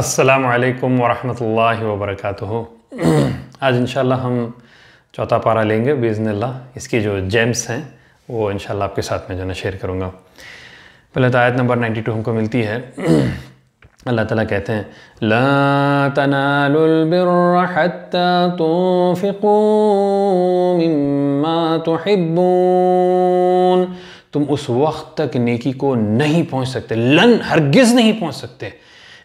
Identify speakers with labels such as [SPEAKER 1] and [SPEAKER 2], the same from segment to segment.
[SPEAKER 1] असलकम वरम् वबरक आज इन हम चौथा पारा लेंगे बेज़नल्ला इसकी जो जेम्स हैं वो इन आपके साथ में जो ना शेयर करूँगा पहले तो आयत नंबर टू हमको मिलती है अल्लाह ताला कहते हैं ला तनालबिर तुम उस वक्त तक नेकी को नहीं पहुँच सकते लन हरगिज़ नहीं पहुँच सकते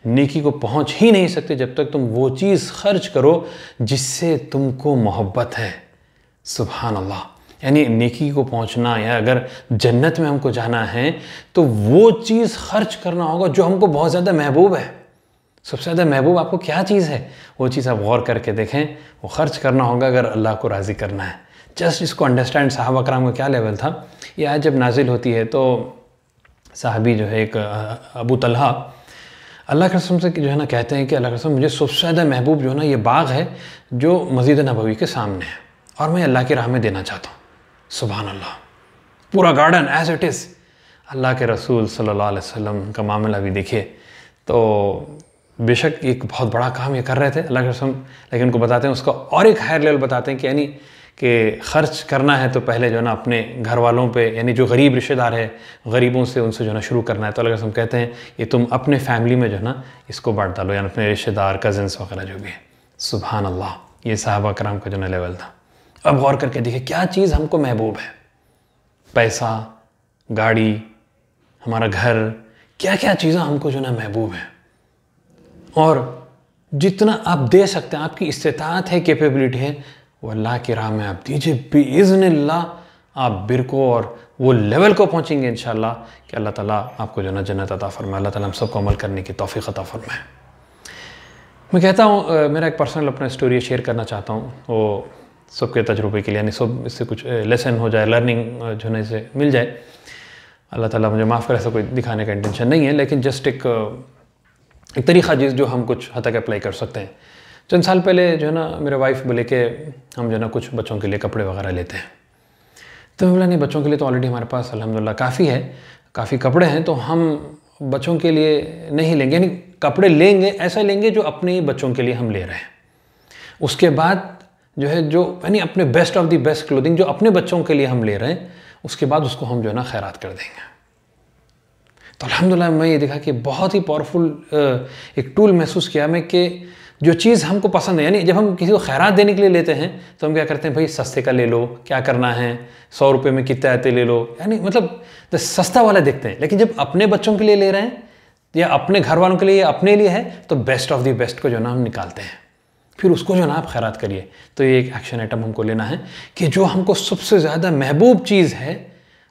[SPEAKER 1] नेकी को पहुंच ही नहीं सकते जब तक तुम वो चीज़ खर्च करो जिससे तुमको मोहब्बत है सुबहान अल्लाह यानी नेकी को पहुंचना या अगर जन्नत में हमको जाना है तो वो चीज़ खर्च करना होगा जो हमको बहुत ज़्यादा महबूब है सबसे ज़्यादा महबूब आपको क्या चीज़ है वो चीज़ आप गौर करके देखें वो खर्च करना होगा अगर अल्लाह को राज़ी करना है जस्ट इसको अंडरस्टैंड साहब कराम का क्या लेवल था ये आज जब नाजिल होती है तो साहबी जो है एक अबू तलहा अल्लाह कसम से जो है ना कहते हैं कि अल्लाह कसम मुझे सबसे ज़्यादा महबूब जो है ना ये बाग है जो मस्जिद नबवी के सामने है और मैं अल्लाह की राह में देना चाहता हूँ सुबह अल्लाह पूरा गार्डन एज इट इज़ अल्लाह के रसूल सल्ला वसम का मामला भी देखिए तो बेशक एक बहुत बड़ा काम ये कर रहे थे अल्लाह के रसम लेकिन उनको बताते हैं उसका और एक हायर लेवल बताते हैं कि यानी कि ख़र्च करना है तो पहले जो है ना अपने घर वालों पे यानी जो गरीब रिश्तेदार है गरीबों से उनसे जो है ना शुरू करना है तो अगर हम कहते हैं ये तुम अपने फैमिली में जो है ना इसको बांट डालो यानी अपने रिश्तेदार कज़न्स वगैरह जो भी है सुबहान अल्लाह ये साहबा कराम का जो ना लेवल था अब गौर करके देखिए क्या चीज़ हमको महबूब है पैसा गाड़ी हमारा घर क्या क्या चीज़ें हमको जो ना महबूब है और जितना आप दे सकते हैं आपकी इस्तात है कैपेबिलिटी है वो अल्लाह की राह में आप दीजिए बेज़न आप बिरको और वो लेवल को पहुँचेंगे इन कि अल्लाह ताली आपको जो ना जन्नत अता फरमाए अल्लाह ताला हम सबको अमल करने की तोफ़ी अता फरमाए मैं कहता हूँ मेरा एक पर्सनल अपना स्टोरी शेयर करना चाहता हूँ वो सबके तजुर्बे के लिए यानी सब इससे कुछ लेसन हो जाए लर्निंग जो ना इसे मिल जाए अल्लाह ताली मुझे माफ़ करे ऐसा कोई दिखाने का इंटेंशन नहीं है लेकिन जस्ट एक एक तरीक़ा जिस जो हम कुछ हद तक अप्लाई कर सकते हैं चंद तो साल पहले जो है ना मेरे वाइफ बोले कि हम जो है ना कुछ बच्चों के लिए कपड़े वगैरह लेते हैं तो बोला नहीं बच्चों के लिए तो ऑलरेडी हमारे पास अलहमदिल्ला काफ़ी है काफ़ी कपड़े हैं तो हम बच्चों के लिए नहीं लेंगे यानी कपड़े लेंगे ऐसा लेंगे जो अपने ही बच्चों के लिए हम ले रहे हैं उसके बाद जो है जो यानी अपने best of the best clothing जो अपने बच्चों के लिए हम ले रहे हैं उसके बाद उसको हम जो है ना खैरात कर देंगे तो अलहमदिल्ला मैं ये देखा कि बहुत ही पावरफुल एक टूल महसूस किया मैं कि जो चीज़ हमको पसंद है यानी जब हम किसी को खैरात देने के लिए लेते हैं तो हम क्या करते हैं भाई सस्ते का ले लो क्या करना है सौ रुपये में कितने आते तो ले लो यानी मतलब तो सस्ता वाला देखते हैं लेकिन जब अपने बच्चों के लिए ले रहे हैं या अपने घर वालों के लिए या अपने लिए है तो बेस्ट ऑफ दी बेस्ट को जो ना हम निकालते हैं फिर उसको जो ना आप खैरात करिए तो ये एक एक्शन आइटम हमको लेना है कि जो हमको सबसे ज़्यादा महबूब चीज़ है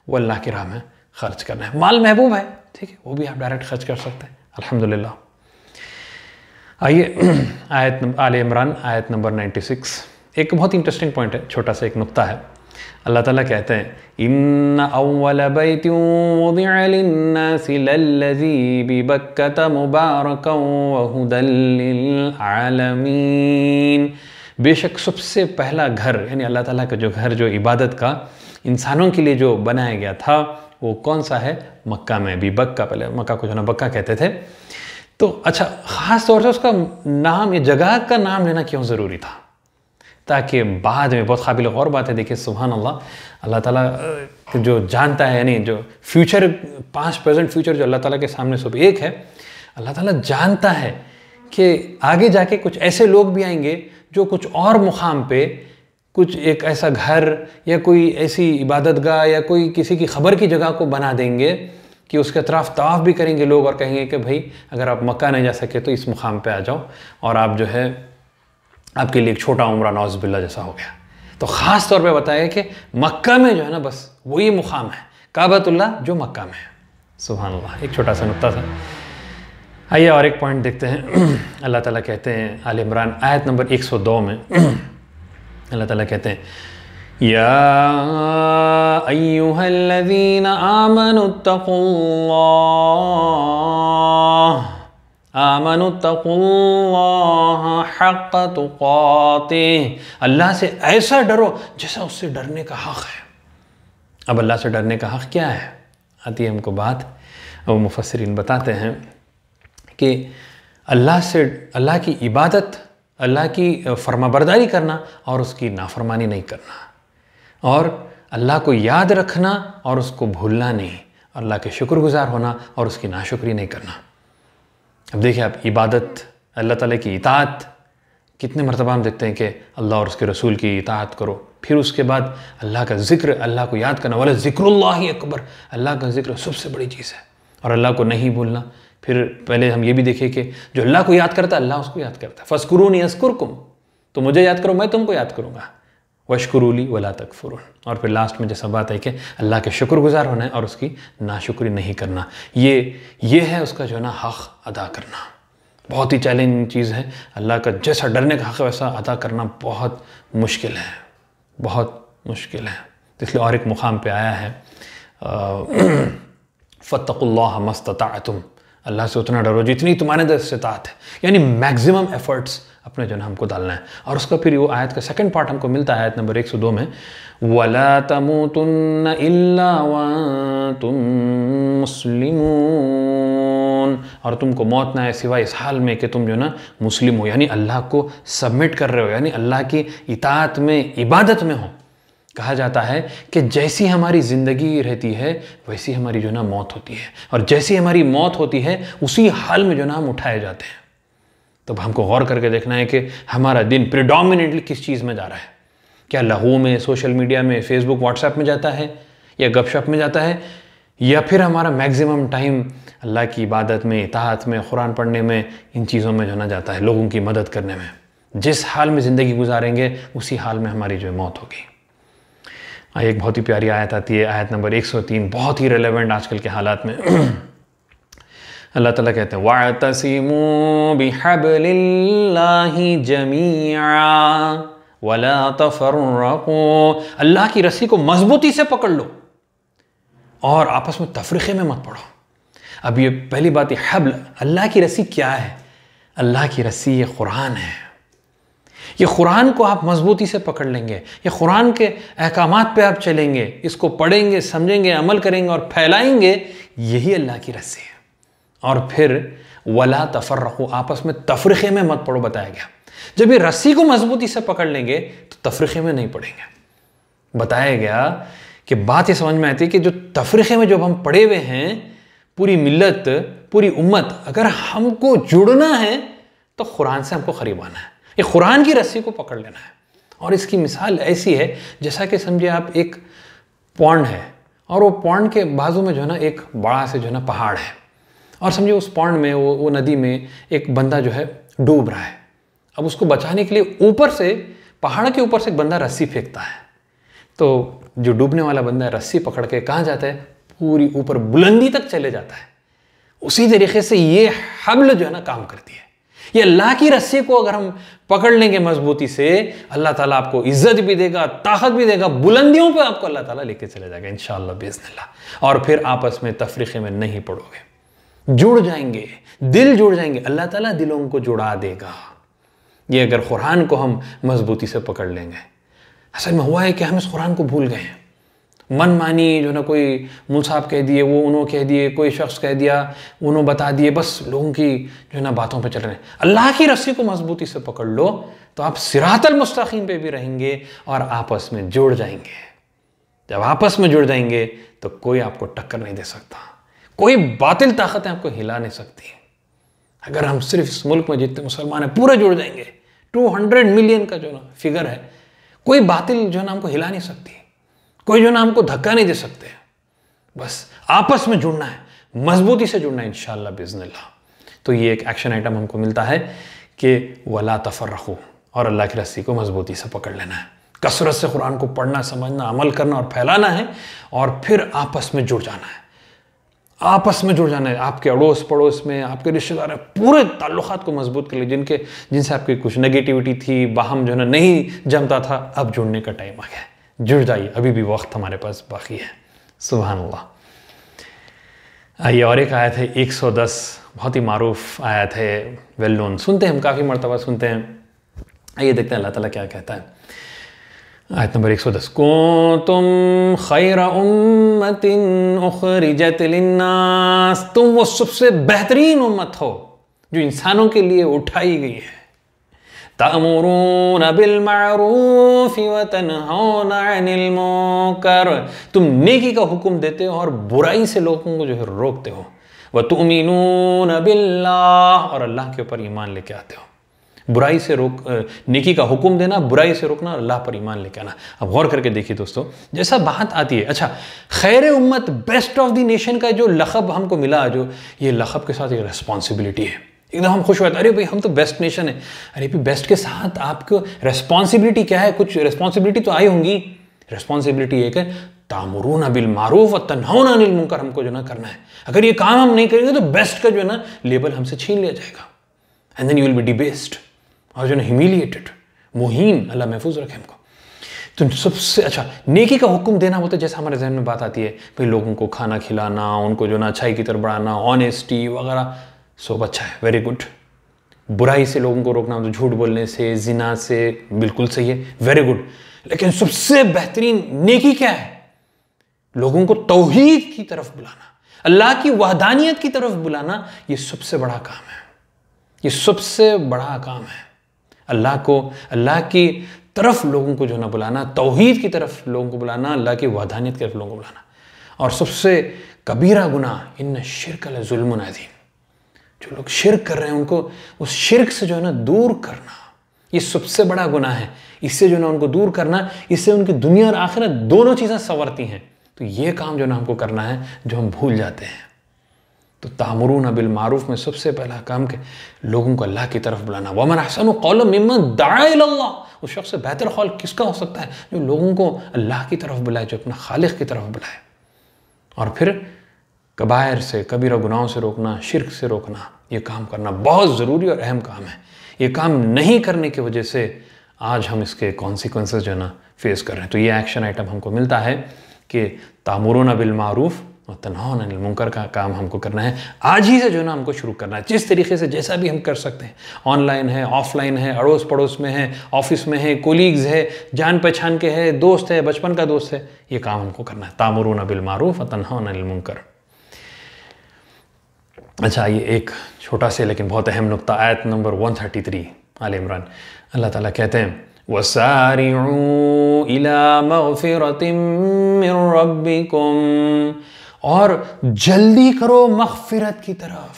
[SPEAKER 1] वो अल्लाह के राह में खर्च करना है माल महबूब है ठीक है वो भी आप डायरेक्ट खर्च कर सकते हैं अलहमदिल्ला आइए आयत आल इमरान आयत नंबर 96 एक बहुत इंटरेस्टिंग पॉइंट है छोटा सा एक नुक्ता है अल्लाह ताला कहते हैं इन अव्वल बैतियों मुबारक आलमीन बेशक सबसे पहला घर यानी अल्लाह ताला का जो घर जो इबादत का इंसानों के लिए जो बनाया गया था वो कौन सा है मक्का में भी बक्का पहले मक्का को जो ना बक्का कहते थे तो अच्छा ख़ास तौर से उसका नाम ये जगह का नाम लेना क्यों ज़रूरी था ताकि बाद में बहुत काबिल और बात है देखिए सुबहान अल्लाह अल्लाह ताला जो जानता है यानी जो फ्यूचर पास्ट प्रेजेंट फ्यूचर जो अल्लाह ताला के सामने सब एक है अल्लाह ताला जानता है कि आगे जाके कुछ ऐसे लोग भी आएंगे जो कुछ और मुकाम पे कुछ एक ऐसा घर या कोई ऐसी इबादतगाह या कोई किसी की खबर की जगह को बना देंगे कि उसके अतराफ तवाफ़ भी करेंगे लोग और कहेंगे कि भाई अगर आप मक्का नहीं जा सके तो इस मुकाम पर आ जाओ और आप जो है आपके लिए एक छोटा उम्र नौजबिल्ला जैसा हो गया तो ख़ास तौर पे बताया कि मक्का में जो है ना बस वही मुकाम है काबतुल्ला जो मक्का में है सुबहानल्ला एक छोटा सा नुकता था आइए और एक पॉइंट देखते हैं अल्लाह ताला कहते हैं आल इमरान आयत नंबर 102 में अल्लाह ताला कहते हैं يا أيها الذين آمنوا اتقوا الله आमन हक तुकाते अल्लाह से ऐसा डरो जैसा उससे डरने का हक़ है अब अल्लाह से डरने का हक़ क्या है आती है हमको बात अब मुफसरीन बताते हैं कि अल्लाह से अल्लाह की इबादत अल्लाह की फर्माबरदारी करना और उसकी नाफरमानी नहीं करना और अल्लाह को याद रखना और उसको भूलना नहीं अल्लाह के शुक्रगुजार होना और उसकी नाशुक्री नहीं करना अब देखिए आप इबादत अल्लाह ताला की इतात कितने मरतबा हम देखते हैं कि अल्लाह और उसके रसूल की इतात करो फिर उसके बाद अल्लाह का जिक्र अल्लाह को याद करना वाले जिक्र अकबर अल्लाह का जिक्र सबसे बड़ी चीज़ है और अल्लाह को नहीं भूलना फिर पहले हम ये भी देखें कि जो अल्लाह को याद करता है अल्लाह उसको याद करता है फस्कुरून यसकुरकुम तो मुझे याद करो मैं तुमको याद करूँगा वशकुरूली वला तकफुर और फिर लास्ट में जैसा बात है कि अल्लाह के शुक्रगुजार होना है और उसकी नाशुक्री नहीं करना ये ये है उसका जो है ना हक़ अदा करना बहुत ही चैलेंजिंग चीज़ है अल्लाह का जैसा डरने का हक़ वैसा अदा करना बहुत मुश्किल है बहुत मुश्किल है इसलिए और एक मुकाम पे आया है फ़तकुल्ला मस्तता तुम अल्लाह से उतना डरो जितनी तुम्हारे दर दस्तात है यानी मैक्सिमम एफ़र्ट्स अपने जो है हमको डालना है और उसका फिर वो आयत का सेकंड पार्ट हमको मिलता है आयत नंबर एक सौ दो में वला तमु तुन तुम मुस्लिम और तुमको मौत ना है सिवाय इस हाल में कि तुम जो ना मुस्लिम हो यानी अल्लाह को सबमिट कर रहे हो यानी अल्लाह की इतात में इबादत में हो कहा जाता है कि जैसी हमारी ज़िंदगी रहती है वैसी हमारी जो ना मौत होती है और जैसी हमारी मौत होती है उसी हाल में जो ना हम उठाए जाते हैं तो हमको गौर करके देखना है कि हमारा दिन प्रिडोमिनेटली किस चीज़ में जा रहा है क्या लहू में सोशल मीडिया में फेसबुक व्हाट्सएप में जाता है या गपशप में जाता है या फिर हमारा मैक्सिमम टाइम अल्लाह की इबादत में इतात में कुरान पढ़ने में इन चीज़ों में जाना जाता है लोगों की मदद करने में जिस हाल में ज़िंदगी गुजारेंगे उसी हाल में हमारी जो मौत होगी हाँ, एक बहुत ही प्यारी आयत आती है आयत नंबर 103 बहुत ही रिलेवेंट आजकल के हालात में अल्लाह ताला कहते हैं वा तसीमू बिहबल्ला जमिया वला तफरको अल्लाह की रस्सी को मजबूती से पकड़ लो और आपस में तफरीक़े में मत पड़ो अब ये पहली बात है हबल अल्लाह की रस्सी क्या है अल्लाह की रस्सी ये कुरान है ये कुरान को आप मजबूती से पकड़ लेंगे ये कुरान के अहकाम पे आप चलेंगे इसको पढ़ेंगे समझेंगे अमल करेंगे और फैलाएंगे यही अल्लाह की रस्सी है और फिर वला तफर आपस में तफरक़े में मत पड़ो बताया गया जब ये रस्सी को मजबूती से पकड़ लेंगे तो तफरक़े में नहीं पड़ेंगे बताया गया कि बात ये समझ में आती है कि जो तफरक़े में जब हम पड़े हुए हैं पूरी मिलत पूरी उम्मत अगर हमको जुड़ना है तो कुरान से हमको करीब आना है ये कुरान की रस्सी को पकड़ लेना है और इसकी मिसाल ऐसी है जैसा कि समझिए आप एक पौंड है और वो पौंड के बाजू में जो है ना एक बड़ा से जो है ना पहाड़ है और समझिए उस पॉन्ड में वो वो नदी में एक बंदा जो है डूब रहा है अब उसको बचाने के लिए ऊपर से पहाड़ के ऊपर से एक बंदा रस्सी फेंकता है तो जो डूबने वाला बंदा है रस्सी पकड़ के कहाँ जाता है पूरी ऊपर बुलंदी तक चले जाता है उसी तरीके से ये हबल जो है ना काम करती है ये अल्लाह की रस्सी को अगर हम पकड़ लेंगे मजबूती से अल्लाह ताला आपको इज्जत भी देगा ताकत भी देगा बुलंदियों पे आपको अल्लाह ताला लेके चले जाएगा इन शाह और फिर आपस में तफरीके में नहीं पड़ोगे जुड़ जाएंगे दिल जुड़ जाएंगे अल्लाह ताला दिलों को जुड़ा देगा ये अगर कुरान को हम मजबूती से पकड़ लेंगे असल में हुआ है कि हम इस कुरान को भूल गए हैं मन मानी जो ना कोई मुल साहब कह दिए वो उन्होंने कह दिए कोई शख्स कह दिया उन्होंने बता दिए बस लोगों की जो ना बातों पर चल रहे हैं अल्लाह की रस्सी को मजबूती से पकड़ लो तो आप सिरातल मुस्तकीम पे भी रहेंगे और आपस में जुड़ जाएंगे जब आपस में जुड़ जाएंगे तो कोई आपको टक्कर नहीं दे सकता कोई बातिल ताकतें आपको हिला नहीं सकती अगर हम सिर्फ इस मुल्क में जितने मुसलमान हैं पूरे जुड़ जाएंगे 200 मिलियन का जो ना फिगर है कोई बातिल जो ना हमको हिला नहीं सकती कोई जो ना हमको धक्का नहीं दे सकते बस आपस में जुड़ना है मजबूती से जुड़ना है इन बिजनल्ला तो ये एक एक्शन आइटम हमको मिलता है कि वला तफर रखो और अल्लाह की रस्सी को मजबूती से पकड़ लेना है कसरत से कुरान को पढ़ना समझना अमल करना और फैलाना है और फिर आपस में जुड़ जाना है आपस में जुड़ जाना है आपके अड़ोस पड़ोस में आपके रिश्तेदार हैं पूरे ताल्लुक को मजबूत कर लिए जिनके जिनसे आपकी कुछ नेगेटिविटी थी बाहम जो है ना नहीं जमता था अब जुड़ने का टाइम आ गया है जुड़ जाइए अभी भी वक्त हमारे पास बाकी है सुबह अल्लाह आइए और एक आयत है 110 बहुत ही मारूफ आयत है वेल नोन सुनते हैं हम काफ़ी मरतबा सुनते हैं आइए देखते हैं अल्लाह ताला क्या कहता है आयत नंबर 110 को तुम खैर उम्मतिन उखरिजत लिन्नास तुम वो सबसे बेहतरीन उम्मत हो जो इंसानों के लिए उठाई गई है तामुरून बिल मारूफ व वतनहौन अनिल मुनकर तुम नेकी का हुक्म देते हो और बुराई से लोगों को जो है रोकते हो व तुमिनून बिल्लाह और अल्लाह के ऊपर ईमान लेके आते हो बुराई से रोक नेकी का हुक्म देना बुराई से रोकना और अल्लाह पर ईमान लेके आना अब गौर करके देखिए दोस्तों जैसा बात आती है अच्छा खैर उम्मत बेस्ट ऑफ द नेशन का जो लखब हमको मिला जो ये लखब के साथ ये रेस्पॉन्सिबिलिटी है एकदम हम खुश हुए थे अरे भाई हम तो बेस्ट नेशन है अरे भाई बेस्ट के साथ आपको रेस्पॉन्सिबिलिटी क्या है कुछ रेस्पॉन्सिबिलिटी तो आई होंगी रेस्पॉन्सिबिलिटी एक है तामरून बिल मारूफ और तनहौन अनिल मुनकर हमको जो ना करना है अगर ये काम हम नहीं करेंगे तो बेस्ट का जो है ना लेबल हमसे छीन लिया जाएगा and then you will be debased अर्जुन ह्यूमिलिएटेड मुहिम अल्लाह महफूज रखे हमको तो सबसे अच्छा नेकी का हुक्म देना बोलते जैसे हमारे जहन में बात आती है भाई लोगों को खाना खिलाना उनको जो ना अच्छाई की तरफ बढ़ाना ऑनेस्टी वगैरह सब अच्छा है वेरी गुड बुराई से लोगों को रोकना तो झूठ बोलने से जिना से बिल्कुल सही है वेरी गुड लेकिन सबसे बेहतरीन नेकी क्या है लोगों को तोहहीद की तरफ बुलाना अल्लाह की वहदानियत की तरफ बुलाना ये सबसे बड़ा काम है ये सबसे बड़ा काम है अल्लाह को अल्लाह की तरफ लोगों को जो है ना बुलाना तोहहीद की तरफ लोगों को बुलाना अल्लाह की वादानियत की तरफ लोगों को बुलाना और सबसे कबीरा गुना इन शिरक अलजुलमनाजीम जो लोग शिरक कर रहे हैं उनको उस शिरक से जो है ना दूर करना ये सबसे बड़ा गुना है इससे जो है ना उनको दूर करना इससे उनकी दुनिया और आखिरत दोनों चीज़ें संवरती हैं तो ये काम जो है ना हमको करना है जो हम भूल जाते हैं तो तामरून बिल मारूफ में सबसे पहला काम के लोगों को अल्लाह की तरफ बुलाना वमन अहसन कौल उस शख्स से बेहतर कौल किसका हो सकता है जो लोगों को अल्लाह की तरफ बुलाए जो अपने खालिख की तरफ बुलाए और फिर कबायर से कबीर गुनाहों से रोकना शिरक से रोकना ये काम करना बहुत ज़रूरी और अहम काम है ये काम नहीं करने की वजह से आज हम इसके कॉन्सिक्वेंसेज जो है ना फेस कर रहे हैं तो ये एक्शन आइटम हमको मिलता है कि तामुरुना बिल मारूफ़ और तनहा अनिल मुनकर का काम हमको करना है आज ही से जो है ना हमको शुरू करना है जिस तरीके से जैसा भी हम कर सकते हैं ऑनलाइन है ऑफलाइन है अड़ोस पड़ोस में है ऑफिस में है कोलीग्स है जान पहचान के है दोस्त है बचपन का दोस्त है ये काम हमको करना है तामरून बिल मारूफ और तनहा अनिल मुनकर अच्छा ये एक छोटा से लेकिन बहुत अहम नुकता आयत नंबर 133 आल इमरान अल्लाह ताला कहते हैं वसारिउ इला मगफिरतिम मिन रब्बिकुम और जल्दी करो मखफिरत की तरफ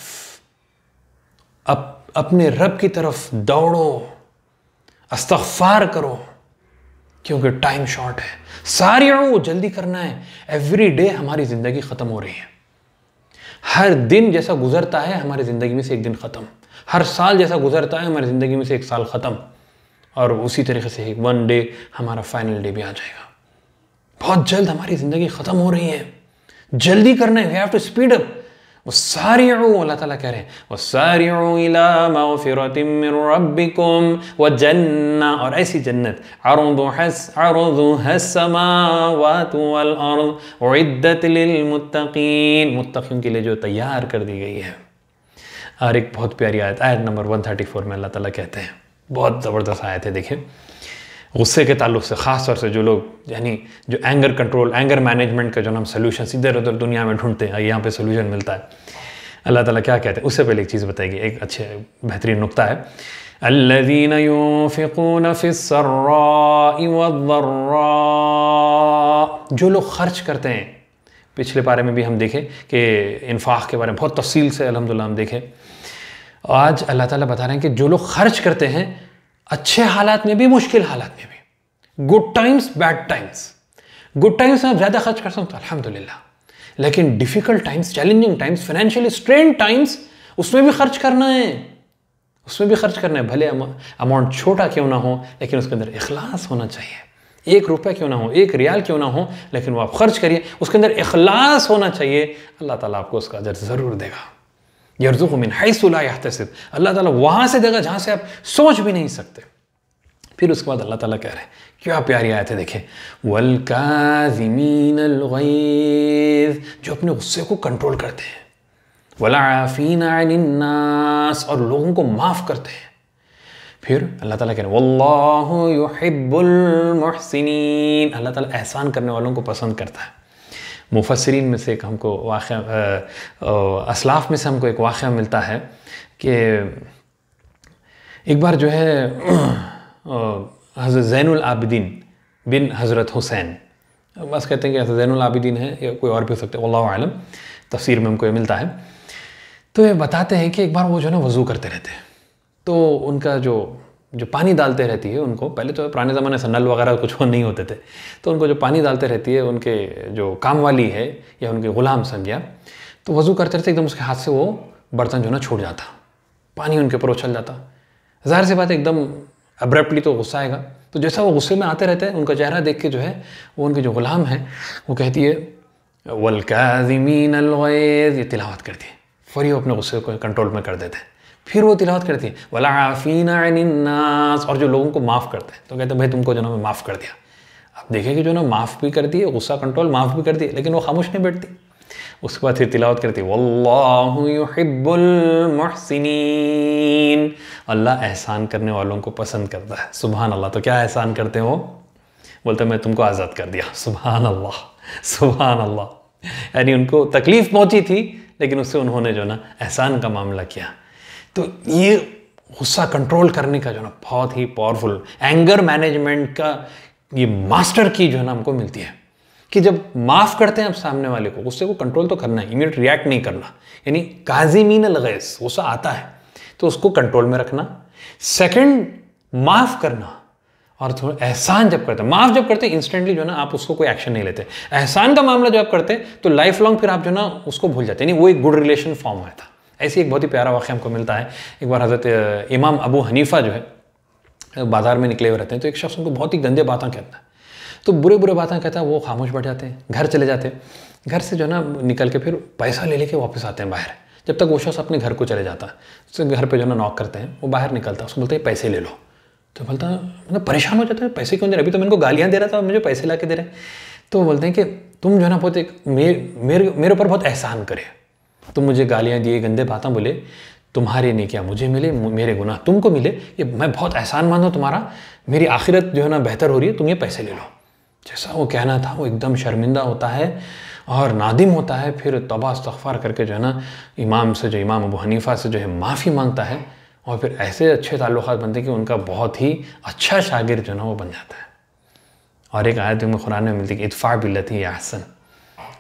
[SPEAKER 1] अप, अपने रब की तरफ दौड़ो अस्तफार करो क्योंकि टाइम शॉर्ट है सारी जल्दी करना है एवरी डे हमारी ज़िंदगी ख़त्म हो रही है हर दिन जैसा गुजरता है हमारी ज़िंदगी में से एक दिन ख़त्म हर साल जैसा गुजरता है हमारी ज़िंदगी में से एक साल ख़त्म और उसी तरीके से एक वन डे हमारा फाइनल डे भी आ जाएगा बहुत जल्द हमारी ज़िंदगी ख़त्म हो रही है जल्दी करना है we have to speed up वो सारी अल्लाह ताला कह रहे हैं वो सारी इला रब्बिकुम व जन्ना और ऐसी जन्नत समावात वल अर्द उद्दत लिल मुत्तकीन मुत्तकीन के लिए जो तैयार कर दी गई है और एक बहुत प्यारी आयत आयत नंबर 134 में अल्लाह ताला कहते हैं बहुत ज़बरदस्त आयत है देखिए गुस्से के ताल्लुक से ख़ास तौर से जो लोग यानी जो एंगर कंट्रोल एंगर मैनेजमेंट का जो हम सोल्यूशन इधर उधर दुनिया में ढूंढते हैं यहाँ पे सोल्यूशन मिलता है अल्लाह ताला क्या कहते हैं उससे पहले एक चीज़ बताएगी एक अच्छे बेहतरीन नुकता है الذين ينفقون في السراء والضراء जो लोग खर्च करते हैं पिछले बारे में भी हम देखें कि इन्फाक के बारे में बहुत तफसील से अलहमदिल्ला हम देखें आज अल्लाह ताला बता रहे हैं कि जो लोग खर्च करते हैं अच्छे हालात में भी मुश्किल हालात में भी good times bad times good times में आप ज़्यादा खर्च कर सकते तो अलहमदुल्ला लेकिन difficult times challenging times financially strain times उसमें भी खर्च करना है उसमें भी खर्च करना है भले अमाउंट छोटा क्यों ना हो लेकिन उसके अंदर इखलास होना चाहिए एक रुपया क्यों ना हो एक रियाल क्यों ना हो लेकिन वो आप खर्च करिए उसके अंदर इखलास होना चाहिए अल्लाह ताला आपको उसका अजर ज़रूर देगा यरजुक मिन हैसुला यहतसिब अल्लाह ताला वहाँ से देगा जहाँ से आप सोच भी नहीं सकते फिर उसके बाद अल्लाह ताला कह रहे हैं क्या प्यारी है देखें वल काजीमीन जो अपने गुस्से को कंट्रोल करते हैं वलाफीन नास और लोगों को माफ़ करते हैं फिर अल्लाह ताला कह रहे हैं मुहसिनीन अल्लाह ताला एहसान करने वालों को पसंद करता है मुफसरीन में से एक हमको वाक़ असलाफ में से हमको एक वाक़ मिलता है कि एक बार जो है हज़रत ज़ैनुल बिन हज़रत हुसैन बस कहते हैं कि हज़रत ज़ैनुल है या कोई और भी हो सकते है आलम तफसीर में हमको ये मिलता है तो ये बताते हैं कि एक बार वो जो है ना वज़ू करते रहते हैं तो उनका जो जो पानी डालते रहती है उनको पहले तो पुराने ज़माने से नल वगैरह कुछ नहीं होते थे तो उनको जो पानी डालते रहती है उनके जो काम वाली है या उनके ग़ुलाम समझिया तो वज़ू करते रहते एकदम उसके हाथ से वो बर्तन जो ना छूट जाता पानी उनके ऊपर उछल जाता ज़ाहिर सी बात एकदम अब्रप्टली तो गुस्सा आएगा तो जैसा वो गुस्से में आते रहते हैं उनका चेहरा देख के जो है वो उनके जो ग़ुलाम है वो कहती है वलकाजीमीन ये तिलावत करती है फौरी वो अपने गुस्से को कंट्रोल में कर देते हैं फिर वो तिलावत करती है वाला आफ़ीना और जो लोगों को माफ़ करता है तो कहते हैं भाई तुमको जो ना मैं माफ़ कर दिया आप देखें कि जो ना माफ़ भी करती है गुस्सा कंट्रोल माफ़ भी करती है लेकिन वो खामोश नहीं बैठती उसके बाद फिर तिलावत करती है अल्लाह एहसान करने वालों को पसंद करता है सुबहान अल्लाह तो क्या एहसान करते हो बोलते मैं तुमको आज़ाद कर दिया सुबहान अल्लाह सुबहान अल्लाह यानी उनको तकलीफ़ पहुंची थी लेकिन उससे उन्होंने जो ना एहसान का मामला किया तो ये गुस्सा कंट्रोल करने का जो ना बहुत ही पावरफुल एंगर मैनेजमेंट का ये मास्टर की जो है ना हमको मिलती है कि जब माफ़ करते हैं आप सामने वाले को गुस्से को कंट्रोल तो करना है इमीडिएट रिएक्ट नहीं करना यानी काजी मीन लगैस गुस्सा आता है तो उसको कंट्रोल में रखना सेकंड माफ़ करना और थोड़ा एहसान जब करते हैं माफ़ जब करते हैं इंस्टेंटली जो है ना आप उसको कोई एक्शन नहीं लेते एहसान का मामला जब आप करते हैं तो लाइफ लॉन्ग फिर आप जो ना उसको भूल जाते हैं नहीं वो एक गुड रिलेशन फॉर्म आया था ऐसी एक बहुत ही प्यारा वाक्य हमको मिलता है एक बार हज़रत इमाम अबू हनीफा जो है बाज़ार में निकले हुए रहते हैं तो एक शख्स उनको बहुत ही गंदे बातें कहता है तो बुरे बुरे बातें कहता है वो खामोश बैठ जाते हैं घर चले जाते हैं घर से जो है ना निकल के फिर पैसा ले लेके वापस आते हैं बाहर जब तक वो शख्स अपने घर को चले जाता है तो घर पे जो है ना नॉक करते हैं वो बाहर निकलता है उसको बोलते हैं पैसे ले लो तो बोलता है मतलब परेशान हो जाता है पैसे क्यों दे रहे अभी तो मैं इनको गालियाँ दे रहा था मुझे पैसे ला के दे रहे तो बोलते हैं कि तुम जो है ना बहुत एक मेरे मेरे ऊपर बहुत एहसान करे तुम मुझे गालियाँ दिए गंदे बातें बोले तुम्हारे ने क्या मुझे मिले मेरे गुनाह तुमको मिले ये मैं बहुत एहसान मान हूँ तुम्हारा मेरी आखिरत जो है ना बेहतर हो रही है तुम ये पैसे ले लो जैसा वो कहना था वो एकदम शर्मिंदा होता है और नादिम होता है फिर तबा इस्तफ़ार करके जो है ना इमाम से जो इमाम अबू हनीफा से जो है माफ़ी मांगता है और फिर ऐसे अच्छे ताल्लुक बनते हैं कि उनका बहुत ही अच्छा शागिर जो है ना वो बन जाता है और एक आयत में खुरान में मिलती है इतफ़ा बिल्लती आसन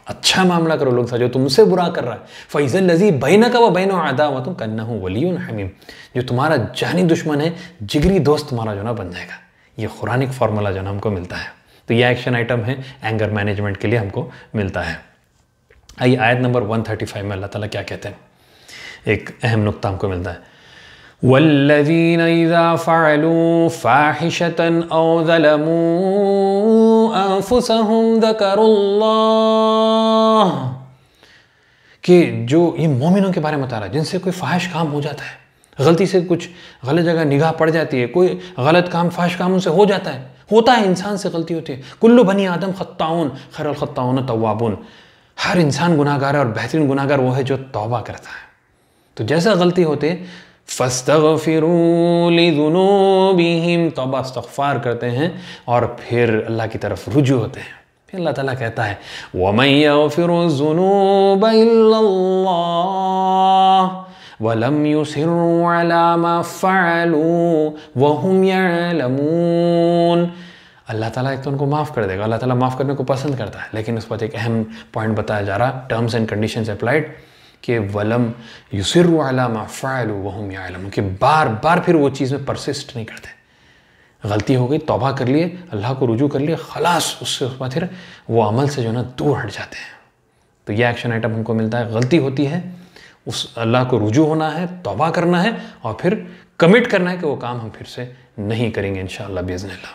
[SPEAKER 1] अच्छा मामला करो लोग जो तुमसे बुरा कर रहा है फ़ैज़ल लजी बैन का व बैन हुआ तुम करना हूँ वली हमीम जो तुम्हारा जानी दुश्मन है जिगरी दोस्त तुम्हारा जो ना बन जाएगा ये कुरानिक फार्मूला जो ना हमको मिलता है तो यह एक्शन आइटम है एंगर मैनेजमेंट के लिए हमको मिलता है आइए आयत नंबर 135 में अल्लाह ताला क्या कहते हैं एक अहम नुकता हमको मिलता है والذين إذا فعلوا فاحشة أو ظلموا أنفسهم ذكروا الله कि जो ये मोमिनों के बारे में बता रहा है जिनसे कोई फाहश काम हो जाता है गलती से कुछ गलत जगह निगाह पड़ जाती है कोई गलत काम फाश काम उनसे हो जाता है होता है इंसान से गलती होती है कुल्लू बनी आदम ख़त्ताउन खैर ख़त्ताउन तवाबुन हर इंसान गुनागार है और बेहतरीन गुनागार वो है जो तौबा करता है तो जैसा गलती होते फ़स्तफ़िरूनोबिम तौबा इस्तफ़ार करते हैं और फिर अल्लाह की तरफ रुजू होते हैं फिर अल्लाह ताला कहता है वमैफ़िर वलम युसरून अल्लाह ताला एक तो उनको माफ़ कर देगा अल्लाह ताला माफ़ करने को पसंद करता है लेकिन उस पर एक अहम पॉइंट बताया जा रहा टर्म्स एंड कंडीशन अप्लाइड कि वलम युसर मा माफ़ालू वहम यालम कि बार बार फिर वो चीज़ में परसिस्ट नहीं करते गलती हो गई तोबा कर लिए अल्लाह को रुजू कर लिए खलास उससे उस बात फिर वो अमल से जो है ना दूर हट जाते हैं तो ये एक्शन आइटम हमको मिलता है गलती होती है उस अल्लाह को रुजू होना है तोबा करना है और फिर कमिट करना है कि वो काम हम फिर से नहीं करेंगे इन शजन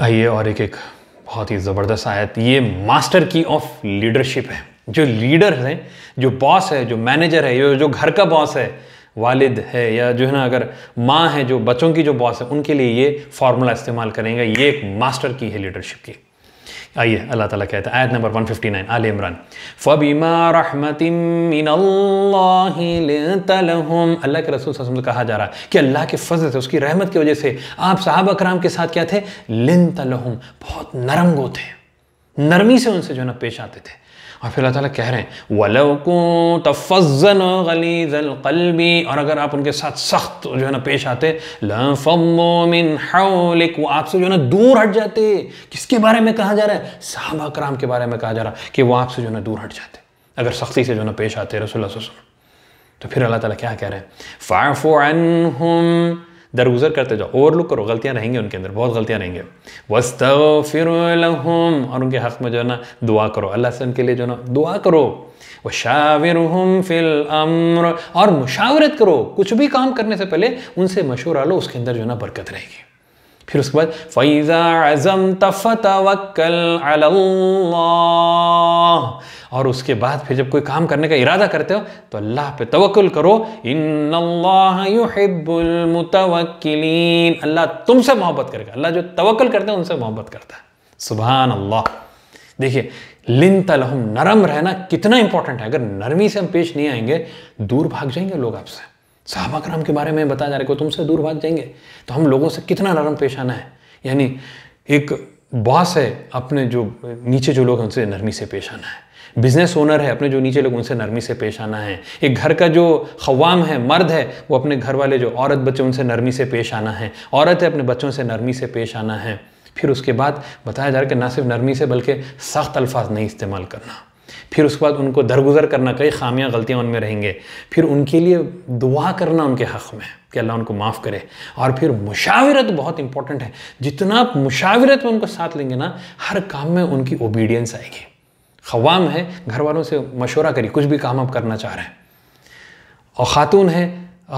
[SPEAKER 1] आइए और एक एक बहुत ही ज़बरदस्त आयत ये मास्टर की ऑफ लीडरशिप है जो लीडर है जो बॉस है जो मैनेजर है जो घर का बॉस है वालिद है या जो है ना अगर माँ है जो बच्चों की जो बॉस है उनके लिए ये फार्मूला इस्तेमाल करेंगे ये एक मास्टर की है लीडरशिप की आइए अल्लाह ताला कहता है आयत नंबर 159 आल इमरान फ़बीमा रहमतिम अल्लाह के रसूल वसल्लम कहा जा रहा है कि अल्लाह के फजल से उसकी रहमत की वजह से आप साहब कराम के साथ क्या थे लिन बहुत नरम गो थे नरमी से उनसे जो है ना पेश आते थे और फिर अल्लाह ताला कह रहे हैं वलवकू तफजन गलीबी और अगर आप उनके साथ सख्त जो है ना पेश आते आपसे जो है ना दूर हट जाते किसके बारे में कहा जा रहा है साहबा कराम के बारे में कहा जा रहा है कि वो आपसे जो है ना दूर हट जाते अगर सख्ती से जो है ना पेश आते रसोल्ला तो फिर अल्लाह ताला क्या कह रहे हैं फ़ाफ़ो दरगुजर करते जाओ ओवरलुक करो गलतियाँ रहेंगी उनके अंदर बहुत गलतियाँ रहेंगी वस्त फिर और उनके हक़ में जो है ना दुआ करो अल्लाह से उनके लिए जो ना दुआ करो व शाविर फिल अम्र और मुशावरत करो कुछ भी काम करने से पहले उनसे आ लो उसके अंदर जो है ना बरकत रहेगी फिर उसके बाद फैज़ा अज़म तफ़त वक्ल और उसके बाद फिर जब कोई काम करने का इरादा करते हो तो अल्लाह पे तवक्कुल करो इन अल्लाह तुमसे मोहब्बत करेगा अल्लाह जो तवक्ल करते हैं उनसे मोहब्बत करता है सुबह अल्लाह देखिए लिन तलहम नरम रहना कितना इंपॉर्टेंट है अगर नरमी से हम पेश नहीं आएंगे दूर भाग जाएंगे लोग आपसे साहबा कराम के बारे में बताया जा रहा है को तुमसे दूर भाग जाएंगे तो हम लोगों से कितना नरम पेश आना है यानी एक बॉस है अपने जो नीचे जो लोग हैं उनसे नरमी से पेश आना है बिजनेस ओनर है अपने जो नीचे लोग उनसे नरमी से पेश आना है एक घर का जो खवाम है मर्द है वो अपने घर वाले जो औरत बच्चे उनसे नरमी से पेश आना है औरत है अपने बच्चों से नरमी से पेश आना है फिर उसके बाद बताया जा रहा है कि ना सिर्फ नरमी से बल्कि सख्त अल्फाज नहीं इस्तेमाल करना फिर उसके बाद उनको दरगुजर करना कई खामियां गलतियां उनमें रहेंगे फिर उनके लिए दुआ करना उनके हक़ में कि अल्लाह उनको माफ़ करे और फिर मुशावरत बहुत इंपॉर्टेंट है जितना आप मुशावरत में उनको साथ लेंगे ना हर काम में उनकी ओबीडियंस आएगी खवाम है घर वालों से मशवरा करिए कुछ भी काम आप करना चाह रहे हैं और ख़ातून है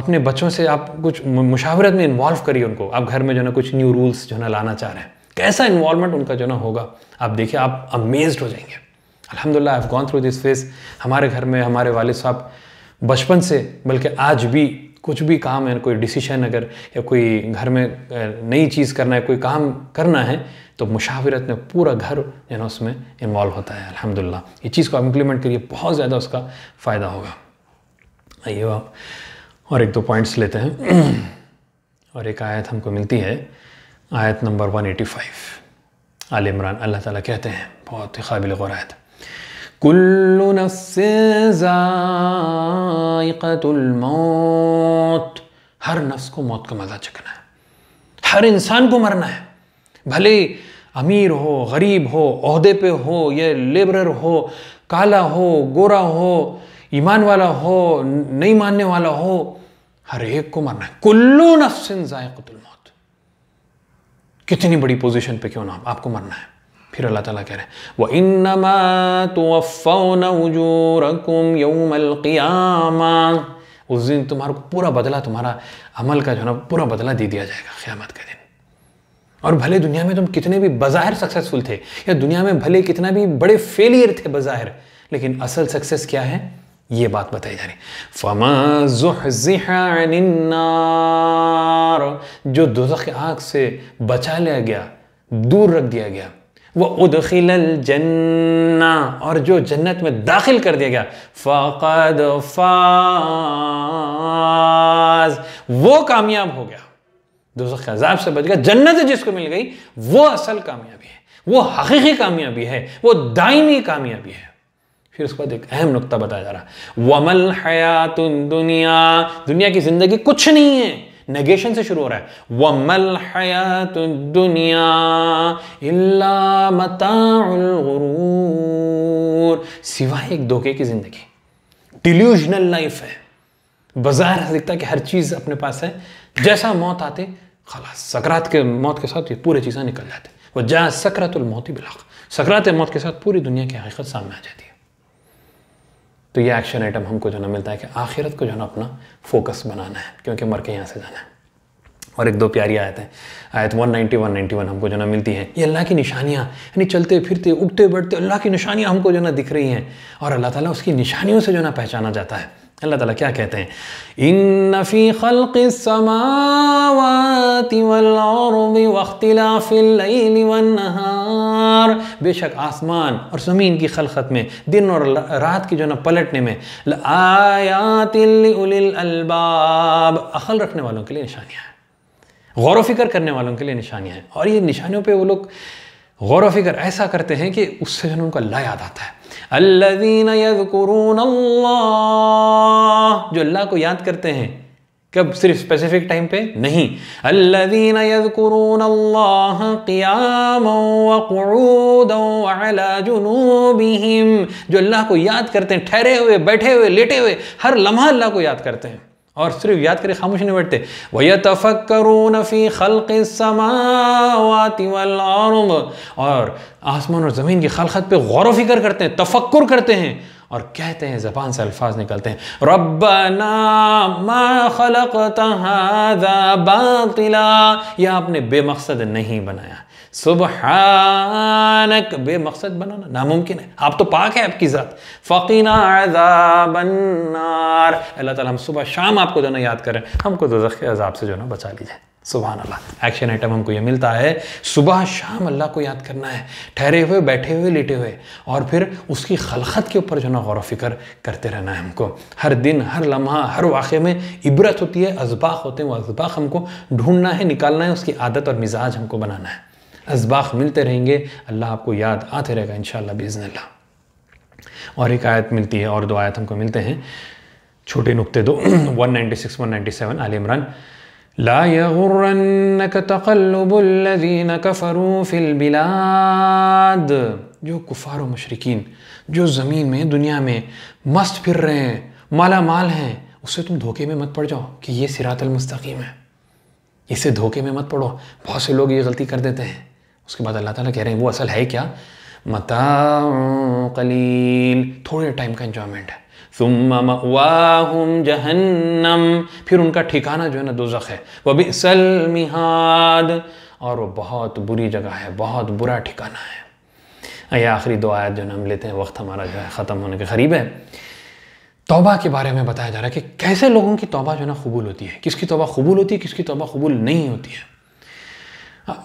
[SPEAKER 1] अपने बच्चों से आप कुछ मुशावरत में इन्वॉल्व करिए उनको आप घर में जो ना कुछ न्यू रूल्स जो ना लाना चाह रहे हैं कैसा इन्वॉल्वमेंट उनका जो ना होगा आप देखिए आप अमेज्ड हो जाएंगे अलहमदिल्ला I gone through this phase हमारे घर में हमारे वाल साहब बचपन से बल्कि आज भी कुछ भी काम है कोई डिसीशन अगर या कोई घर में नई चीज़ करना है कोई काम करना है तो मुशावरत में पूरा घर है ना उसमें इन्वॉल्व होता है अलहमदिल्ला ये चीज़ को आप इम्प्लीमेंट करिए बहुत ज़्यादा उसका फ़ायदा होगा आइए आप और एक दो पॉइंट्स लेते हैं और एक आयत हमको मिलती है आयत नंबर 185 आल इमरान अल्लाह ताला कहते हैं बहुत ही काबिल गौर आयत कुल्लु नफ़्समौत हर नफ्स को मौत का मज़ा चखना है हर इंसान को मरना है भले अमीर हो गरीब हो अहदे पे हो या लेबरर हो काला हो गोरा हो ईमान वाला हो नहीं मानने वाला हो हर एक को मरना है कुल्लू नफ्सिन जायकतुल मौत कितनी बड़ी पोजीशन पे क्यों ना आपको मरना है फिर अल्लाह ताला कह रहे हैं वह इनमा उस दिन तुम्हारा पूरा बदला तुम्हारा अमल का जो है ना पूरा बदला दे दिया जाएगा क़्यामत के दिन और भले दुनिया में तुम कितने भी बज़ाहिर सक्सेसफुल थे या दुनिया में भले कितना भी बड़े फेलियर थे बज़ाहिर लेकिन असल सक्सेस क्या है ये बात बताई जा रही फमा जो दोजख आग से बचा लिया गया दूर रख दिया गया वह उदखिल जन्ना और जो जन्नत में दाखिल कर दिया गया फ़ाद फाज वो कामयाब हो गया दोस्त खजाब से बच गया जन्नत जिसको मिल गई वो असल कामयाबी है वो हकीकी कामयाबी है वो दायमी कामयाबी है फिर उसके बाद एक अहम नुकता बताया जा रहा वमल हयात दुनिया दुनिया की ज़िंदगी कुछ नहीं है नेगेशन से शुरू हो रहा है वमल हयात दुनिया इल्ला मताउल गुरूर सिवाय एक धोखे की जिंदगी डिल्यूजनल लाइफ है बाजार दिखता है कि हर चीज़ अपने पास है जैसा मौत आते खलास सकरात के मौत के साथ ये पूरे चीज़ें निकल जाते वह जहाँ सकरातुल मौत बिलाख सकरात मौत के साथ पूरी दुनिया की हकीकत सामने आ जाती है तो ये एक्शन आइटम हमको जो ना मिलता है कि आखिरत को जो ना अपना फोकस बनाना है क्योंकि मर के यहाँ से जाना है और एक दो प्यारी आयत है आयत 191 91 हमको जो ना मिलती हैं ये अल्लाह की निशानियाँ यानी चलते फिरते उगते बैठते अल्लाह की निशानियाँ हमको जो ना दिख रही हैं और अल्लाह ताला उसकी निशानियों से जो ना पहचाना जाता है अल्लाह ताला क्या कहते हैं इन नफ़ी बेशक आसमान और ज़मीन की खलखत में दिन और रात की जो ना पलटने में आयातिलबाब अखल रखने वालों के लिए निशानियाँ हैं गौर व फिक्र करने वालों के लिए निशानियाँ हैं और ये निशानियों पर वो लोग गौर फिक्र ऐसा करते हैं कि उससे जो उनको ला याद आता है जो अल्लाह को याद करते हैं कब सिर्फ स्पेसिफिक टाइम पे नहीं अल्लादीन यदकुरून अल्लाह जो अल्लाह को याद करते हैं ठहरे हुए बैठे हुए लेटे हुए हर लम्हा अल्लाह को याद करते हैं और सिर्फ याद करें खामोश नहीं बैठते वह तफक्रून फ़ी खलक समावाति और आसमान और ज़मीन की खलखत पे गौर फिक्र करते हैं तफक्र करते हैं और कहते हैं ज़बान से अल्फाज निकलते हैं रब मा खलक तहादा यह आपने बेमकसद नहीं बनाया सुबहानक बेमकसद बनाना नामुमकिन है आप तो पाक है आपकी ज़ात फ़कीना बनार अल्लाह ताला हम सुबह शाम आपको जो ना याद करें हमको तो के अजाब से जो ना बचा लीजिए सुबह अल्लाह एक्शन आइटम हमको ये मिलता है सुबह शाम अल्लाह को याद करना है ठहरे हुए बैठे हुए लेटे हुए और फिर उसकी खलखत के ऊपर जो ना गौर फिक्र करते रहना है हमको हर दिन हर लम्हा हर वाक़े में इबरत होती है इसबाक होते हैं वो अजबाक हमको ढूंढना है निकालना है उसकी आदत और मिजाज हमको बनाना है अजबाक मिलते रहेंगे अल्लाह आपको याद आते रहेगा इन बेज़न अल्लाह और एक आयत मिलती है और दो आयत हमको मिलते हैं छोटे नुकते दो 196 197 आल इमरान ला सेवन तकल्लुबुल लज़ीन कफरू बिलाद जो कुफार मशरकिन जो ज़मीन में दुनिया में मस्त फिर रहे हैं माला माल हैं उससे तुम धोखे में मत पड़ जाओ कि ये सिरातल मुस्तकीम है इसे धोखे में मत पड़ो बहुत से लोग ये गलती कर देते हैं उसके बाद अल्लाह ताला कह रहे हैं वो असल है क्या मता कलील थोड़े टाइम का इन्जॉयमेंट है सुम जहन्नम फिर उनका ठिकाना जो है ना दोजख है वह भी सलमिहाद और वो बहुत बुरी जगह है बहुत बुरा ठिकाना है यह आखिरी दो आयत जो है हम लेते हैं वक्त हमारा जो है ख़त्म होने के करीब है तोबा के बारे में बताया जा रहा है कि कैसे लोगों की तोबा जो है ना कबूल होती है किसकी तोबा कबूल होती है किसकी तोबा कबूल नहीं होती है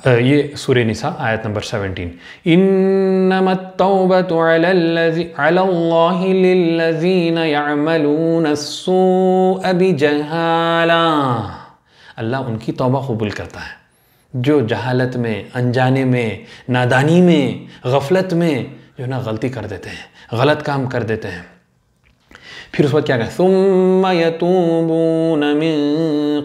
[SPEAKER 1] ये सूर्य निसा आयत नंबर 17 इन्नमतौबतुअलल्लज़ीना अल्लाह उनकी तौबा कबूल करता है जो जहालत में अनजाने में नादानी में गफलत में जो ना गलती कर देते हैं गलत काम कर देते हैं फिर उस वक्त क्या कहें सुम्मा यतूबून मिन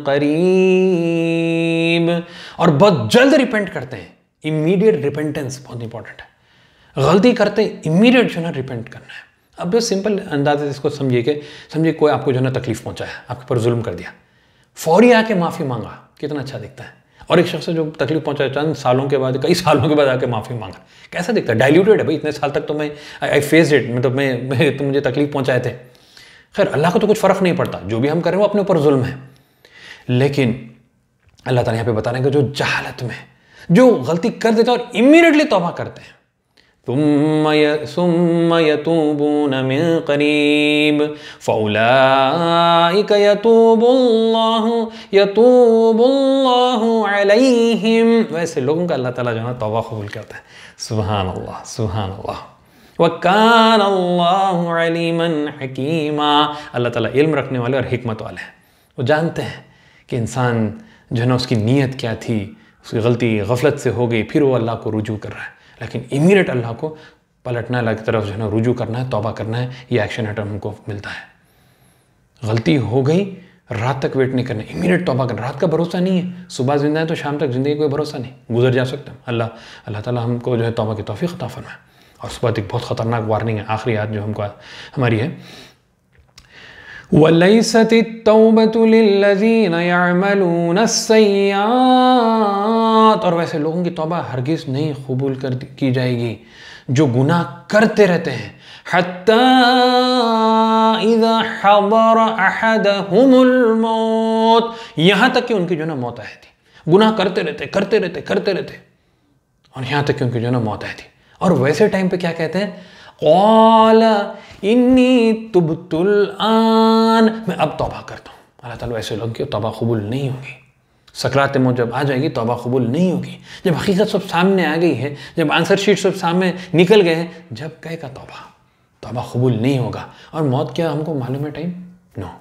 [SPEAKER 1] करीब और बहुत जल्द रिपेंट करते हैं इमीडिएट रिपेंटेंस बहुत इंपॉर्टेंट है गलती करते इमीडिएट जो है ना रिपेंट करना है अब जो सिंपल अंदाजे इसको समझिए कि समझिए कोई आपको जो है ना तकलीफ पहुंचाया आपके ऊपर जुल्म कर दिया फौरी आके माफ़ी मांगा कितना अच्छा दिखता है और एक शख्स जो तकलीफ पहुंचाया चंद सालों के बाद कई सालों के बाद आके माफ़ी मांगा कैसा दिखता है डायल्यूटेड है भाई इतने साल तक तो मैं आई फेस इट मतलब मैं, मैं तो मुझे तकलीफ पहुंचाए थे खैर अल्लाह को तो कुछ फ़र्क नहीं पड़ता जो भी हम करें वो अपने ऊपर जुल्म है लेकिन अल्लाह ताला यहाँ पे बता रहे हैं कि जो जहालत में जो गलती कर देते हैं और इमीडिएटली तोबा करते हैं करीब वैसे लोगों का अल्लाह ताला जो है ना तौबा कबूल करता है सुबहान अल्लाह सुबहान अल्लाह वकान अलीमन हकीमा अल्लाह ताला इल्म रखने वाले और हिकमत वाले हैं वो जानते हैं कि इंसान जो है ना उसकी नीयत क्या थी उसकी गलती गफलत से हो गई फिर वो अल्लाह को रुजू कर रहा है लेकिन इमीडिएट अल्लाह को पलटना अल्लाह की तरफ जो है ना रुजू करना है तोबा करना है ये एक्शन आइटम हमको मिलता है गलती हो गई रात तक वेट नहीं करना इमीडिएट तोबा करना रात का भरोसा नहीं है सुबह जिंदा है तो शाम तक ज़िंदगी कोई भरोसा नहीं गुजर जा सकता अल्लाह अल्लाह ताला हमको जो है तोबा की तोफ़ी अता फरमाए और उसके बाद एक बहुत ख़तरनाक वार्निंग है आखिरी याद जो हमको हमारी है وليست التوبة للذين يعملون السيئات और वैसे लोगों की तौबा हरगिज़ नहीं कबूल कर की जाएगी जो गुनाह करते रहते हैं حتى إذا حضر أحدهم الموت यहाँ तक कि उनकी जो ना मौत आई थी गुनाह करते रहते करते रहते करते रहते और यहाँ तक कि उनकी जो ना मौत आई थी और वैसे टाइम पे क्या कहते हैं कौला इन्नी तुबतुलआन मैं अब तोबा करता हूँ अल्लाह ताला ऐसे लोग की तौबा कबूल नहीं होगी सकरात मौत जब आ जाएगी तोबा कबूल नहीं होगी जब हकीकत सब सामने आ गई है जब आंसर शीट सब सामने निकल गए हैं जब कह का तोबा तोबा कबूल नहीं होगा और मौत क्या हमको मालूम है टाइम नो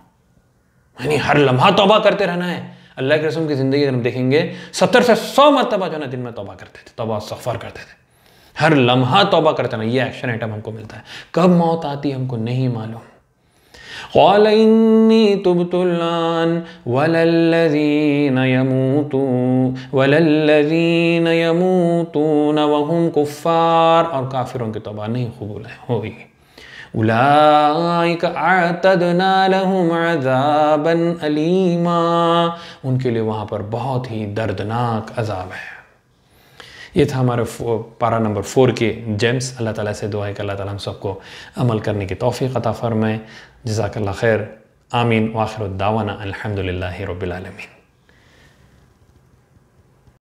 [SPEAKER 1] यानी हर लम्हा तौबा करते रहना है अल्लाह के रसूम की ज़िंदगी अगर हम देखेंगे सत्तर से सौ मरतबा जो है ना दिन में तोबा करते थे तोबा सफ़र करते थे हर लम्हा तोबा करते रहना ये एक्शन आइटम हमको मिलता है कब मौत आती है हमको नहीं मालूम कुफ़ार और काफिरों की तोबा नहीं कबूल है हो उलाइक अलीमा उनके लिए वहां पर बहुत ही दर्दनाक अजाब है ये था हमारा पारा नंबर फोर के जेम्स अल्लाह ताला से दुआ है कि अल्लाह ताला हम सबको अमल करने की तोफ़ी अता फरमाए जजाकल्ला खैर आमीन वाखिर दावाना अलहमदिल्ला रबालमीन